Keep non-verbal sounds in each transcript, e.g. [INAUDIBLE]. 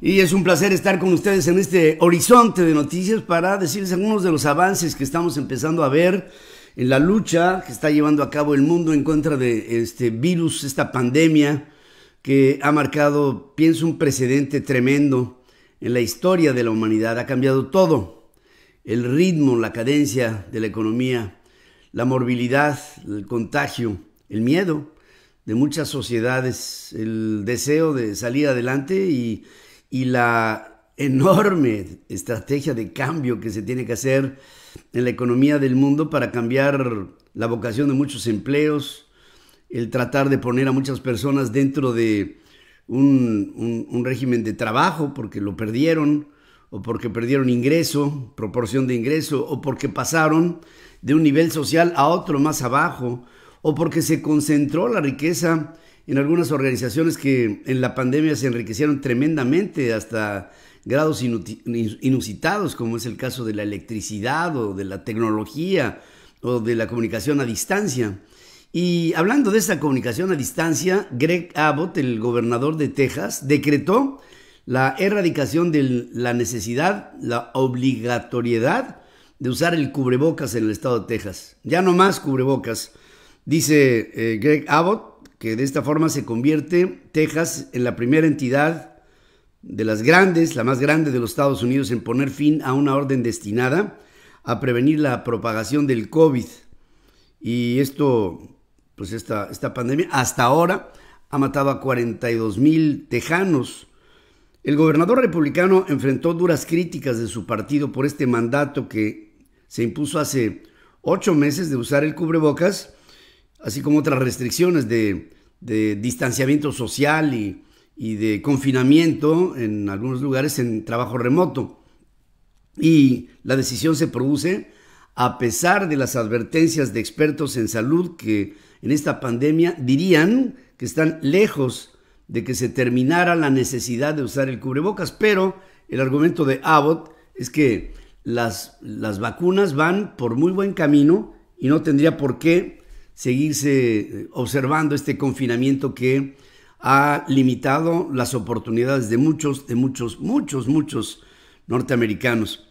Y es un placer estar con ustedes en este horizonte de noticias para decirles algunos de los avances que estamos empezando a ver en la lucha que está llevando a cabo el mundo en contra de este virus, esta pandemia que ha marcado, pienso, un precedente tremendo en la historia de la humanidad. Ha cambiado todo, el ritmo, la cadencia de la economía, la morbilidad, el contagio, el miedo, de muchas sociedades, el deseo de salir adelante y, la enorme estrategia de cambio que se tiene que hacer en la economía del mundo para cambiar la vocación de muchos empleos, el tratar de poner a muchas personas dentro de un, un, régimen de trabajo porque lo perdieron o porque perdieron ingreso, proporción de ingreso, o porque pasaron de un nivel social a otro más abajo, o porque se concentró la riqueza en algunas organizaciones que en la pandemia se enriquecieron tremendamente hasta grados inusitados, como es el caso de la electricidad o de la tecnología o de la comunicación a distancia. Y hablando de esta comunicación a distancia, Greg Abbott, el gobernador de Texas, decretó la erradicación de la necesidad, la obligatoriedad de usar el cubrebocas en el estado de Texas. Ya no más cubrebocas. Dice eh, Greg Abbott que de esta forma se convierte Texas en la primera entidad de las grandes, la más grande de los Estados Unidos, en poner fin a una orden destinada a prevenir la propagación del COVID. Y esto, pues esta, esta pandemia, hasta ahora ha matado a 42 mil tejanos. El gobernador republicano enfrentó duras críticas de su partido por este mandato que se impuso hace ocho meses de usar el cubrebocas así como otras restricciones de, distanciamiento social y, de confinamiento en algunos lugares en trabajo remoto. Y la decisión se produce a pesar de las advertencias de expertos en salud que en esta pandemia dirían que están lejos de que se terminara la necesidad de usar el cubrebocas, pero el argumento de Abbott es que las vacunas van por muy buen camino y no tendría por qué seguirse eh, observando este confinamiento que ha limitado las oportunidades de muchos, de muchos, muchos, muchos norteamericanos.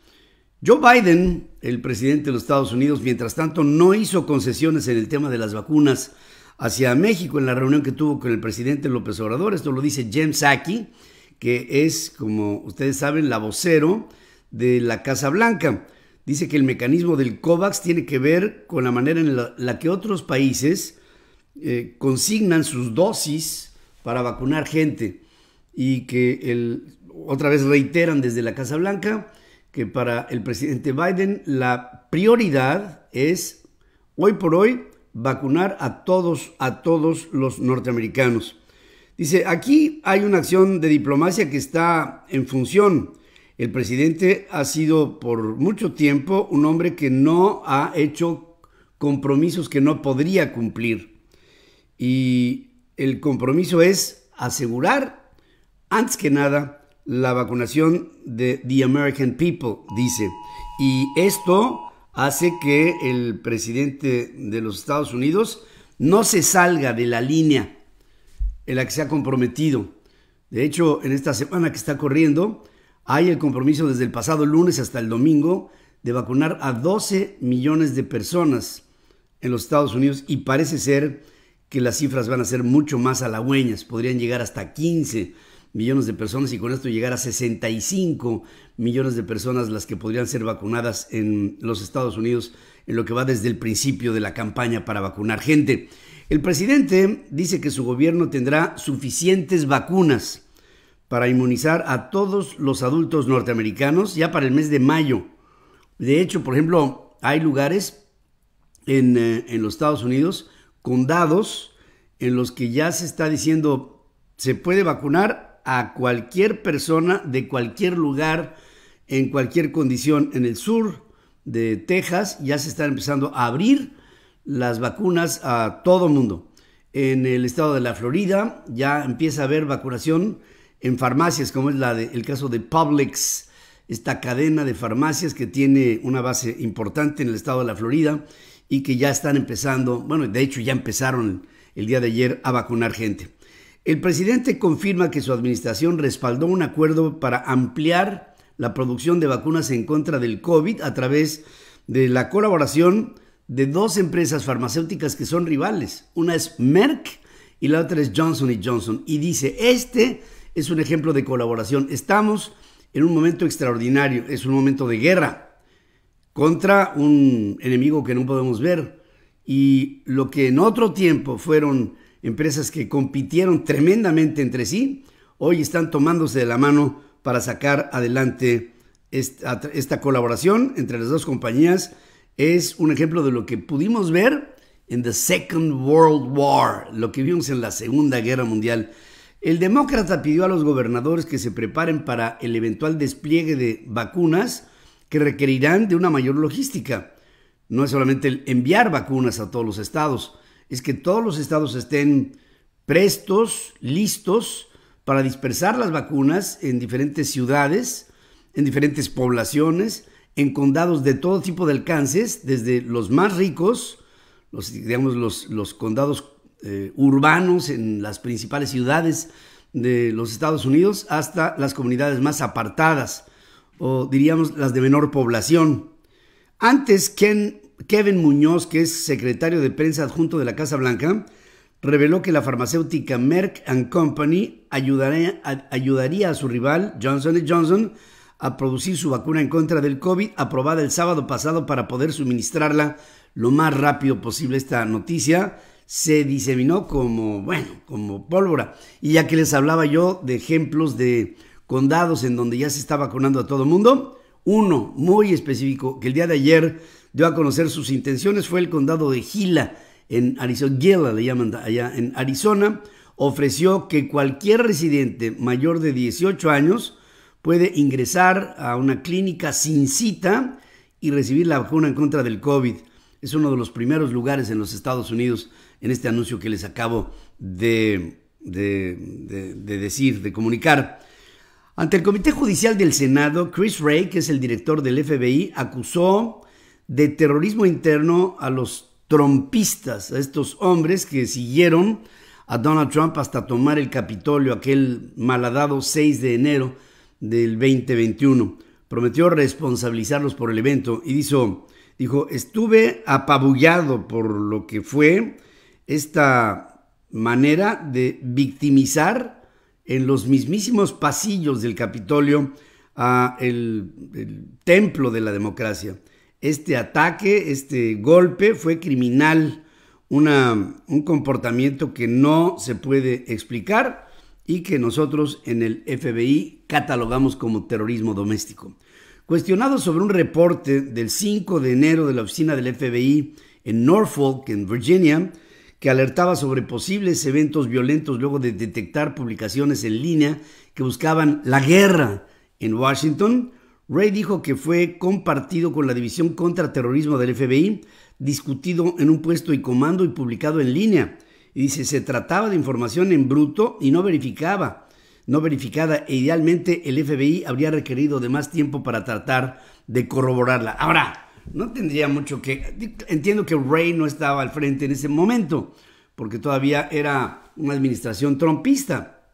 Joe Biden, el presidente de los Estados Unidos, mientras tanto, no hizo concesiones en el tema de las vacunas hacia México en la reunión que tuvo con el presidente López Obrador. Esto lo dice James Saki, que es, como ustedes saben, la vocero de la Casa Blanca dice que el mecanismo del COVAX tiene que ver con la manera en la, que otros países eh, consignan sus dosis para vacunar gente y que otra vez reiteran desde la Casa Blanca que para el presidente Biden la prioridad es hoy por hoy vacunar a todos, a todos los norteamericanos. Dice, aquí hay una acción de diplomacia que está en función el presidente ha sido por mucho tiempo un hombre que no ha hecho compromisos que no podría cumplir. Y el compromiso es asegurar, antes que nada, la vacunación de The American People, dice. Y esto hace que el presidente de los Estados Unidos no se salga de la línea en la que se ha comprometido. De hecho, en esta semana que está corriendo, hay el compromiso desde el pasado lunes hasta el domingo de vacunar a 12 millones de personas en los Estados Unidos y parece ser que las cifras van a ser mucho más halagüeñas, podrían llegar hasta 15 millones de personas y con esto llegar a 65 millones de personas las que podrían ser vacunadas en los Estados Unidos en lo que va desde el principio de la campaña para vacunar gente. El presidente dice que su gobierno tendrá suficientes vacunas para inmunizar a todos los adultos norteamericanos ya para el mes de mayo. De hecho, por ejemplo, hay lugares eh, en, los Estados Unidos, condados, en los que ya se está diciendo se puede vacunar a cualquier persona de cualquier lugar, en cualquier condición. En el sur de Texas ya se están empezando a abrir las vacunas a todo mundo. En el estado de la Florida ya empieza a haber vacunación en farmacias, como es el caso de Publix, esta cadena de farmacias que tiene una base importante en el estado de la Florida y que ya están empezando, bueno, de hecho ya empezaron el día de ayer a vacunar gente. El presidente confirma que su administración respaldó un acuerdo para ampliar la producción de vacunas en contra del COVID a través de la colaboración de dos empresas farmacéuticas que son rivales. Una es Merck y la otra es Johnson Johnson. Y dice, este es un ejemplo de colaboración. Estamos en un momento extraordinario, es un momento de guerra contra un enemigo que no podemos ver. Y lo que en otro tiempo fueron empresas que compitieron tremendamente entre sí, hoy están tomándose de la mano para sacar adelante esta, colaboración entre las dos compañías. Es un ejemplo de lo que pudimos ver en the Second World War, lo que vimos en la Segunda Guerra Mundial. El demócrata pidió a los gobernadores que se preparen para el eventual despliegue de vacunas que requerirán de una mayor logística. No es solamente enviar vacunas a todos los estados, es que todos los estados estén prestos, listos para dispersar las vacunas en diferentes ciudades, en diferentes poblaciones, en condados de todo tipo de alcances, desde los más ricos, los, digamos, los, los condados eh, urbanos en las principales ciudades de los Estados Unidos hasta las comunidades más apartadas, o diríamos las de menor población. Antes, que Kevin Muñoz, que es secretario de prensa adjunto de la Casa Blanca, reveló que la farmacéutica Merck ⁇ Company ayudaría ayudaría a su rival Johnson Johnson a producir su vacuna en contra del COVID, aprobada el sábado pasado para poder suministrarla lo más rápido posible esta noticia se diseminó como, bueno, como pólvora. Y ya que les hablaba yo de ejemplos de condados en donde ya se está vacunando a todo el mundo, uno muy específico que el día de ayer dio a conocer sus intenciones fue el condado de Gila, en Arizona, Gila le llaman allá en Arizona, ofreció que cualquier residente mayor de 18 años puede ingresar a una clínica sin cita y recibir la vacuna en contra del COVID. Es uno de los primeros lugares en los Estados Unidos en este anuncio que les acabo de, decir, de comunicar. Ante el Comité Judicial del Senado, Chris Ray, que es el director del FBI, acusó de terrorismo interno a los trompistas, a estos hombres que siguieron a Donald Trump hasta tomar el Capitolio aquel malhadado 6 de enero del 2021. Prometió responsabilizarlos por el evento y dijo, dijo, estuve apabullado por lo que fue esta manera de victimizar en los mismísimos pasillos del Capitolio a el, templo de la democracia. Este ataque, este golpe fue criminal, un comportamiento que no se puede explicar y que nosotros en el FBI catalogamos como terrorismo doméstico. Cuestionado sobre un reporte del 5 de enero de la oficina del FBI en Norfolk, en Virginia, que alertaba sobre posibles eventos violentos luego de detectar publicaciones en línea que buscaban la guerra en Washington, Ray dijo que fue compartido con la División Contra Terrorismo del FBI, discutido en un puesto de comando y publicado en línea. Y dice, se trataba de información en bruto y no verificaba, no verificada, e idealmente el FBI habría requerido de más tiempo para tratar de corroborarla. Ahora, no tendría mucho que... Entiendo que Ray no estaba al frente en ese momento, porque todavía era una administración trompista.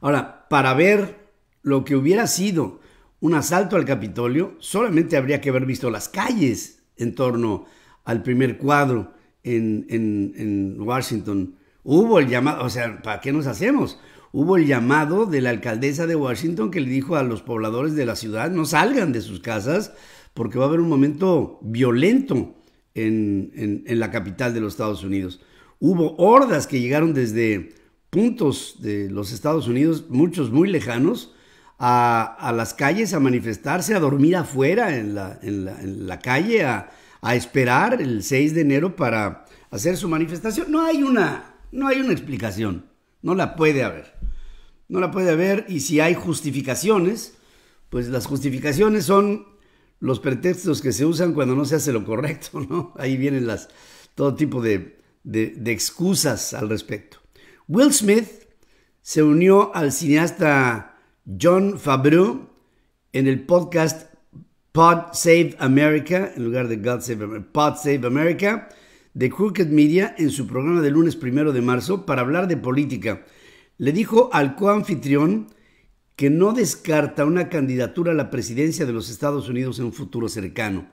Ahora, para ver lo que hubiera sido un asalto al Capitolio, solamente habría que haber visto las calles en torno al primer cuadro en, Washington. Hubo el llamado, o sea, ¿para qué nos hacemos? Hubo el llamado de la alcaldesa de Washington que le dijo a los pobladores de la ciudad, no salgan de sus casas, porque va a haber un momento violento en, la capital de los Estados Unidos. Hubo hordas que llegaron desde puntos de los Estados Unidos, muchos muy lejanos, a, las calles a manifestarse, a dormir afuera en la, en la, calle, a, esperar el 6 de enero para hacer su manifestación. No hay una, no hay una explicación, no la puede haber. No la puede haber y si hay justificaciones, pues las justificaciones son los pretextos que se usan cuando no se hace lo correcto, ¿no? [LAUGHS] Ahí vienen las, todo tipo de, excusas al respecto. Will Smith se unió al cineasta John Fabreux en el podcast Pod Save America, en lugar de God Save America, Pod Save America, de Crooked Media en su programa de lunes primero de marzo para hablar de política. Le dijo al coanfitrión que no descarta una candidatura a la presidencia de los Estados Unidos en un futuro cercano.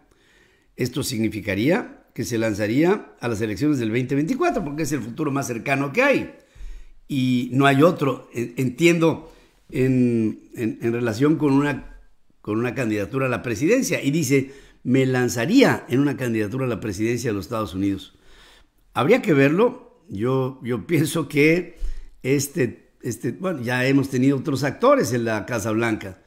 Esto significaría que se lanzaría a las elecciones del 2024, porque es el futuro más cercano que hay. Y no hay otro, entiendo, en, relación con una, con una candidatura a la presidencia. Y dice, me lanzaría en una candidatura a la presidencia de los Estados Unidos. Habría que verlo. Yo, yo pienso que este este, bueno, ya hemos tenido otros actores en la Casa Blanca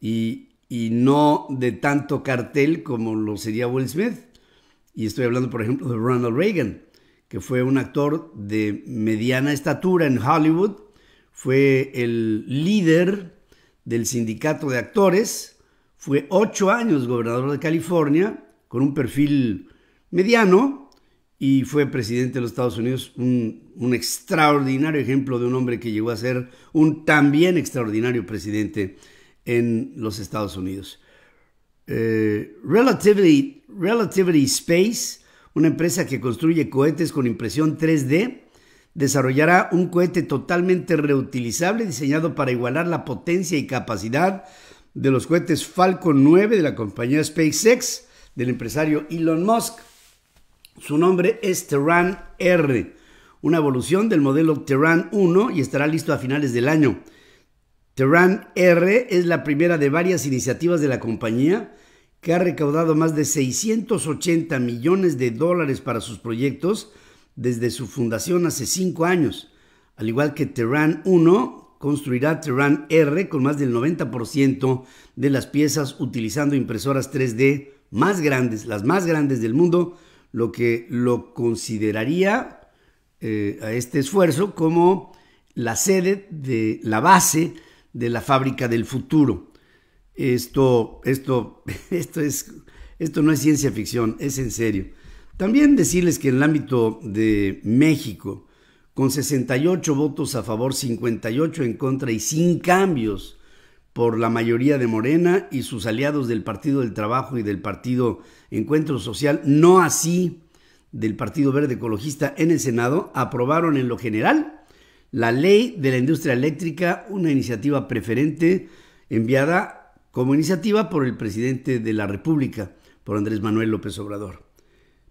y, y no de tanto cartel como lo sería Will Smith. Y estoy hablando, por ejemplo, de Ronald Reagan, que fue un actor de mediana estatura en Hollywood, fue el líder del sindicato de actores, fue ocho años gobernador de California, con un perfil mediano, y fue presidente de los Estados Unidos, un, extraordinario ejemplo de un hombre que llegó a ser un también extraordinario presidente en los Estados Unidos. Eh, Relativity Space, una empresa que construye cohetes con impresión 3D, desarrollará un cohete totalmente reutilizable diseñado para igualar la potencia y capacidad de los cohetes Falcon 9 de la compañía SpaceX del empresario Elon Musk. Su nombre es Terran R, una evolución del modelo Terran 1 y estará listo a finales del año. Terran R es la primera de varias iniciativas de la compañía que ha recaudado más de 680 millones de dólares para sus proyectos desde su fundación hace 5 años. Al igual que Terran 1, construirá Terran R con más del 90% de las piezas utilizando impresoras 3D más grandes, las más grandes del mundo, lo que lo consideraría eh, a este esfuerzo como la sede de la base de la fábrica del futuro. Esto, esto, [LAUGHS] esto, es, esto no es ciencia ficción, es en serio. También decirles que en el ámbito de México, con 68 votos a favor, 58 en contra y sin cambios por la mayoría de Morena y sus aliados del Partido del Trabajo y del Partido Encuentro Social, no así del Partido Verde Ecologista en el Senado, aprobaron en lo general la ley de la industria eléctrica, una iniciativa preferente enviada como iniciativa por el presidente de la República, por Andrés Manuel López Obrador.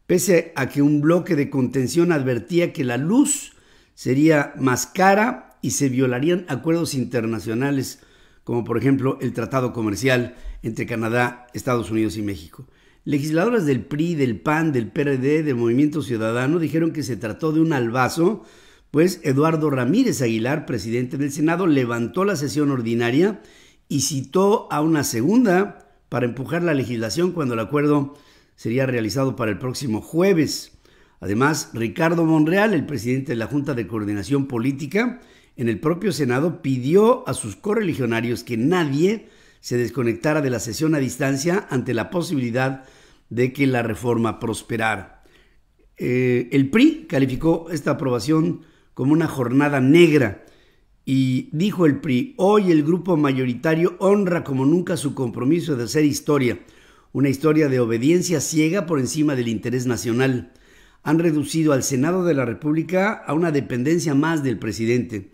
Pese a que un bloque de contención advertía que la luz sería más cara y se violarían acuerdos internacionales como por ejemplo el tratado comercial entre Canadá, Estados Unidos y México. Legisladoras del PRI, del PAN, del PRD, del Movimiento Ciudadano dijeron que se trató de un albazo, pues Eduardo Ramírez Aguilar, presidente del Senado, levantó la sesión ordinaria y citó a una segunda para empujar la legislación cuando el acuerdo sería realizado para el próximo jueves. Además, Ricardo Monreal, el presidente de la Junta de Coordinación Política, en el propio Senado pidió a sus correligionarios que nadie se desconectara de la sesión a distancia ante la posibilidad de que la reforma prosperara. Eh, el PRI calificó esta aprobación como una jornada negra y dijo el PRI, hoy el grupo mayoritario honra como nunca su compromiso de hacer historia, una historia de obediencia ciega por encima del interés nacional. Han reducido al Senado de la República a una dependencia más del presidente.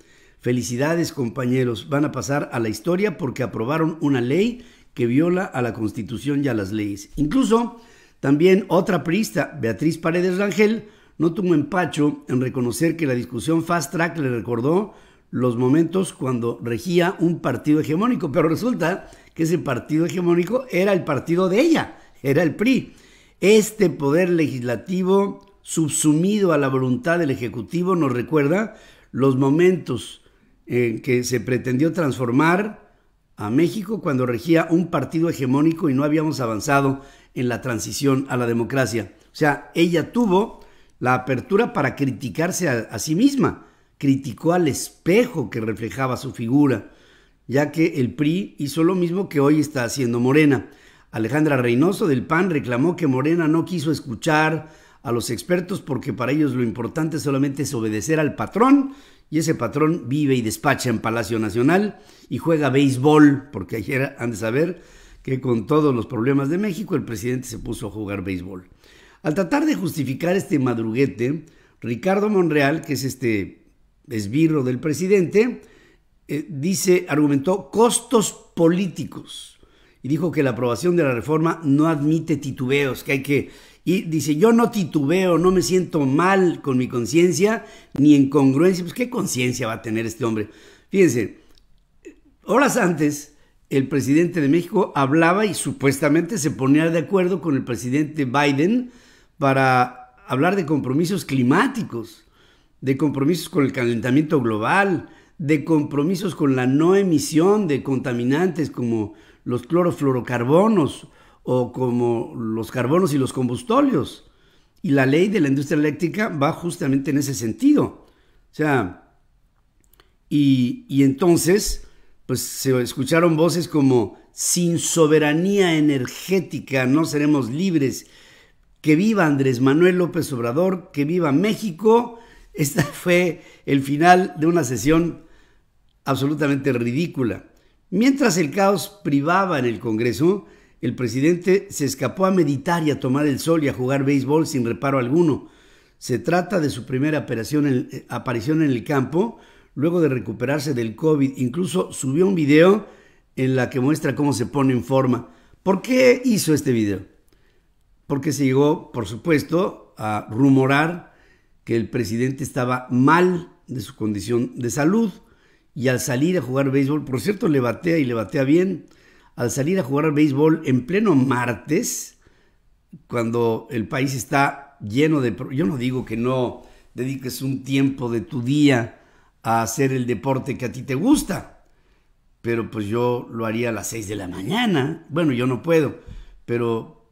Felicidades compañeros, van a pasar a la historia porque aprobaron una ley que viola a la constitución y a las leyes. Incluso también otra priista, Beatriz Paredes Rangel, no tuvo empacho en reconocer que la discusión fast track le recordó los momentos cuando regía un partido hegemónico, pero resulta que ese partido hegemónico era el partido de ella, era el PRI. Este poder legislativo subsumido a la voluntad del Ejecutivo nos recuerda los momentos en que se pretendió transformar a México cuando regía un partido hegemónico y no habíamos avanzado en la transición a la democracia. O sea, ella tuvo la apertura para criticarse a, sí misma, criticó al espejo que reflejaba su figura, ya que el PRI hizo lo mismo que hoy está haciendo Morena. Alejandra Reynoso del PAN reclamó que Morena no quiso escuchar a los expertos porque para ellos lo importante solamente es obedecer al patrón y ese patrón vive y despacha en Palacio Nacional y juega béisbol, porque ayer han de saber que con todos los problemas de México el presidente se puso a jugar béisbol. Al tratar de justificar este madruguete, Ricardo Monreal, que es este esbirro del presidente, eh, dice, argumentó costos políticos y dijo que la aprobación de la reforma no admite titubeos, que hay que y dice, yo no titubeo, no me siento mal con mi conciencia, ni en congruencia. Pues qué conciencia va a tener este hombre. Fíjense, horas antes, el presidente de México hablaba y supuestamente se ponía de acuerdo con el presidente Biden para hablar de compromisos climáticos, de compromisos con el calentamiento global, de compromisos con la no emisión de contaminantes como los clorofluorocarbonos o como los carbonos y los combustóleos. Y la ley de la industria eléctrica va justamente en ese sentido. O sea, y, entonces, pues se escucharon voces como, sin soberanía energética no seremos libres. Que viva Andrés Manuel López Obrador, que viva México. [LAUGHS] Este fue el final de una sesión absolutamente ridícula. Mientras el caos privaba en el Congreso, el presidente se escapó a meditar y a tomar el sol y a jugar béisbol sin reparo alguno. Se trata de su primera eh, aparición en el campo, luego de recuperarse del COVID. Incluso subió un video en la que muestra cómo se pone en forma. ¿Por qué hizo este video? Porque se llegó, por supuesto, a rumorar que el presidente estaba mal de su condición de salud y al salir a jugar béisbol, por cierto, le batea y le batea bien, al salir a jugar al béisbol en pleno martes, cuando el país está lleno de... Yo no digo que no dediques un tiempo de tu día a hacer el deporte que a ti te gusta, pero pues yo lo haría a las 6 de la mañana. Bueno, yo no puedo, pero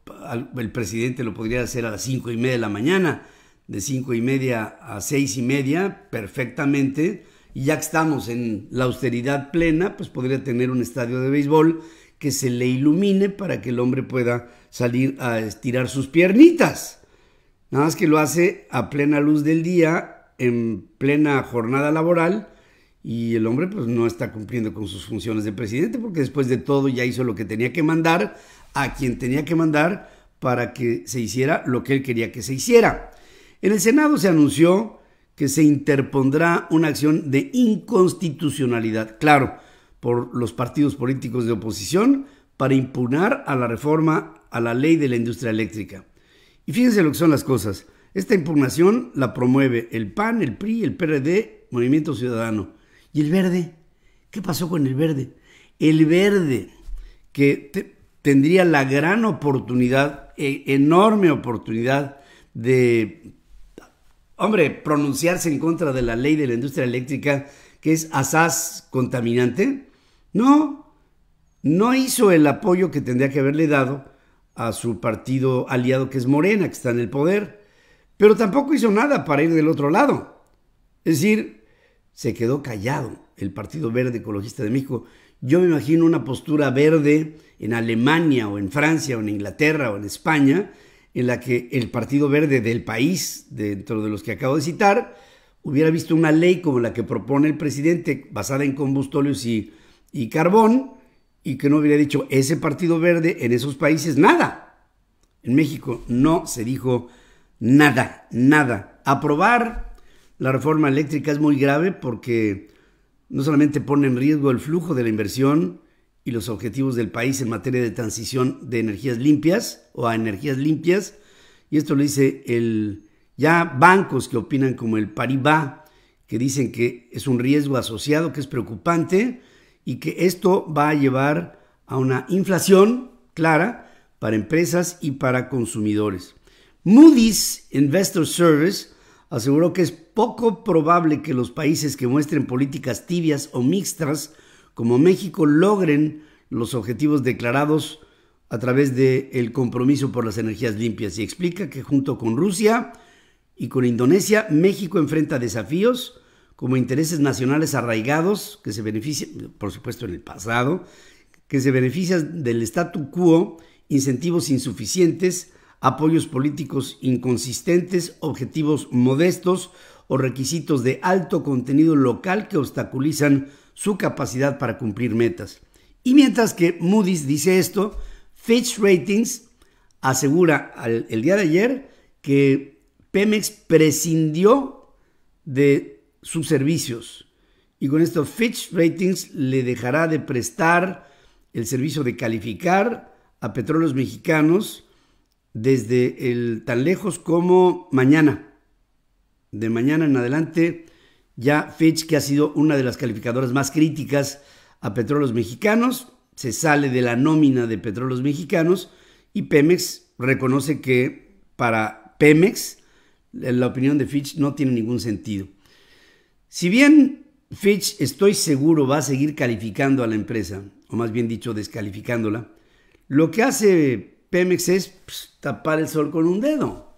el presidente lo podría hacer a las cinco y media de la mañana, de cinco y media a seis y media, perfectamente. Y ya que estamos en la austeridad plena, pues podría tener un estadio de béisbol que se le ilumine para que el hombre pueda salir a estirar sus piernitas. Nada más que lo hace a plena luz del día, en plena jornada laboral, y el hombre pues no está cumpliendo con sus funciones de presidente, porque después de todo ya hizo lo que tenía que mandar a quien tenía que mandar para que se hiciera lo que él quería que se hiciera. En el Senado se anunció que se interpondrá una acción de inconstitucionalidad. Claro, por los partidos políticos de oposición para impugnar a la reforma a la ley de la industria eléctrica. Y fíjense lo que son las cosas. Esta impugnación la promueve el PAN, el PRI, el PRD, Movimiento Ciudadano. ¿Y el verde? ¿Qué pasó con el verde? El verde, que tendría la gran oportunidad, e enorme oportunidad de, hombre, pronunciarse en contra de la ley de la industria eléctrica que es asaz contaminante? No, no hizo el apoyo que tendría que haberle dado a su partido aliado que es Morena, que está en el poder, pero tampoco hizo nada para ir del otro lado. Es decir, se quedó callado el Partido Verde Ecologista de México. Yo me imagino una postura verde en Alemania o en Francia o en Inglaterra o en España, en la que el Partido Verde del país, dentro de los que acabo de citar, hubiera visto una ley como la que propone el presidente, basada en combustóleos y, y carbón, y que no hubiera dicho ese Partido Verde en esos países nada. En México no se dijo nada, nada. Aprobar la reforma eléctrica es muy grave porque no solamente pone en riesgo el flujo de la inversión y los objetivos del país en materia de transición de energías limpias o a energías limpias, y esto lo dice el ya bancos que opinan como el Paribas, que dicen que es un riesgo asociado, que es preocupante y que esto va a llevar a una inflación clara para empresas y para consumidores. Moody's Investor Service aseguró que es poco probable que los países que muestren políticas tibias o mixtas como México logren los objetivos declarados a través del compromiso por las energías limpias y explica que junto con Rusia, y con Indonesia, México enfrenta desafíos como intereses nacionales arraigados, que se benefician, por supuesto, en el pasado, que se benefician del statu quo, incentivos insuficientes, apoyos políticos inconsistentes, objetivos modestos o requisitos de alto contenido local que obstaculizan su capacidad para cumplir metas. Y mientras que Moody's dice esto, Fitch Ratings asegura el día de ayer que Pemex prescindió de sus servicios y con esto Fitch Ratings le dejará de prestar el servicio de calificar a petróleos mexicanos desde el tan lejos como mañana. De mañana en adelante ya Fitch, que ha sido una de las calificadoras más críticas a petróleos mexicanos, se sale de la nómina de petróleos mexicanos y Pemex reconoce que para Pemex la opinión de Fitch no tiene ningún sentido. Si bien Fitch, estoy seguro, va a seguir calificando a la empresa, o más bien dicho, descalificándola, lo que hace Pemex es pues, tapar el sol con un dedo.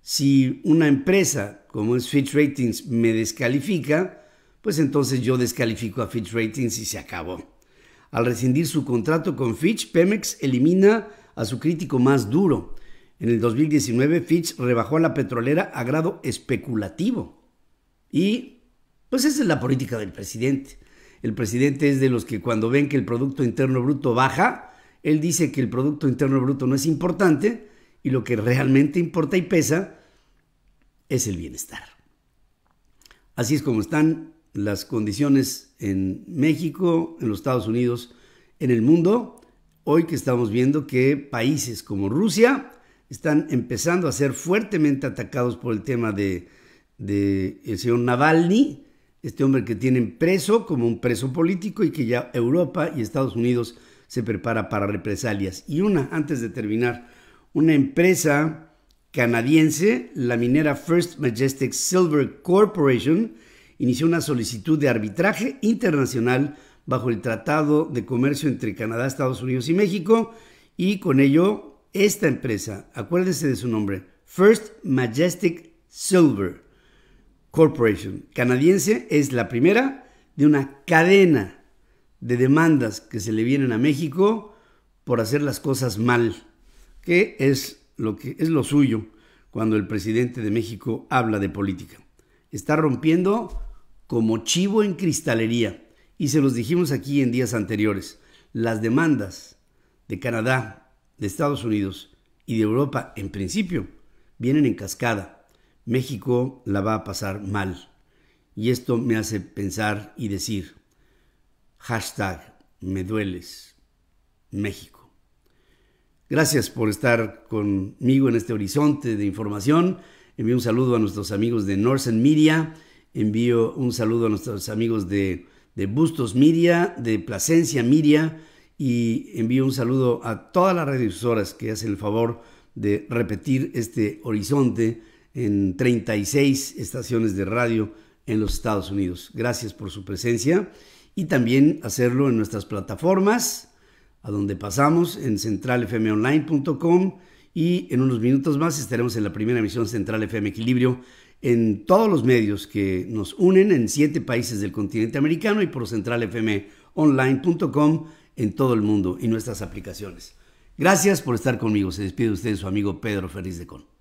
Si una empresa como es Fitch Ratings me descalifica, pues entonces yo descalifico a Fitch Ratings y se acabó. Al rescindir su contrato con Fitch, Pemex elimina a su crítico más duro, en el 2019 Fitch rebajó a la petrolera a grado especulativo. Y pues esa es la política del presidente. El presidente es de los que cuando ven que el Producto Interno Bruto baja, él dice que el Producto Interno Bruto no es importante y lo que realmente importa y pesa es el bienestar. Así es como están las condiciones en México, en los Estados Unidos, en el mundo, hoy que estamos viendo que países como Rusia están empezando a ser fuertemente atacados por el tema de, el señor Navalny, este hombre que tienen preso como un preso político y que ya Europa y Estados Unidos se prepara para represalias. Y una, antes de terminar, una empresa canadiense, la minera First Majestic Silver Corporation, inició una solicitud de arbitraje internacional bajo el Tratado de Comercio entre Canadá, Estados Unidos y México y con ello esta empresa, acuérdense de su nombre, First Majestic Silver Corporation, canadiense, es la primera de una cadena de demandas que se le vienen a México por hacer las cosas mal, que es lo que es lo suyo cuando el presidente de México habla de política. Está rompiendo como chivo en cristalería y se los dijimos aquí en días anteriores. Las demandas de Canadá de Estados Unidos y de Europa, en principio, vienen en cascada. México la va a pasar mal. Y esto me hace pensar y decir, hashtag, me dueles, México. Gracias por estar conmigo en este horizonte de información. Envío un saludo a nuestros amigos de Norsen Media. Envío un saludo a nuestros amigos de, de Bustos Media, de Plasencia Media y envío un saludo a todas las radiodifusoras que hacen el favor de repetir este horizonte en 36 estaciones de radio en los Estados Unidos. Gracias por su presencia y también hacerlo en nuestras plataformas, a donde pasamos en centralfmonline.com y en unos minutos más estaremos en la primera emisión Central FM Equilibrio en todos los medios que nos unen en siete países del continente americano y por centralfmonline.com en todo el mundo y nuestras aplicaciones. Gracias por estar conmigo. Se despide usted su amigo Pedro Ferriz de Con.